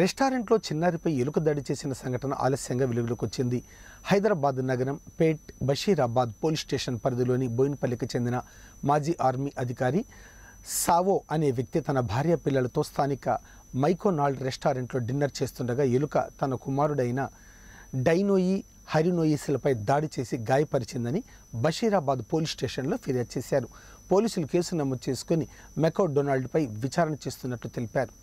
రెస్టారెంట్లో చిన్నారిపై ఎలుక దాడి చేసిన సంఘటన ఆలస్యంగా వెలుగులోకి వచ్చింది హైదరాబాద్ నగరం పేట్ బషీరాబాద్ పోలీస్ స్టేషన్ పరిధిలోని బోయిన్పల్లికి చెందిన మాజీ ఆర్మీ అధికారి సావో అనే వ్యక్తి తన భార్య పిల్లలతో స్థానిక మైకోనాల్డ్ రెస్టారెంట్లో డిన్నర్ చేస్తుండగా ఎలుక తన కుమారుడైన డైనోయి హరినోయిసులపై దాడి చేసి గాయపరిచిందని బషీరాబాద్ పోలీస్ స్టేషన్లో ఫిర్యాదు చేశారు పోలీసులు కేసు నమోదు చేసుకుని మెకో డొనాల్డ్పై విచారణ చేస్తున్నట్లు తెలిపారు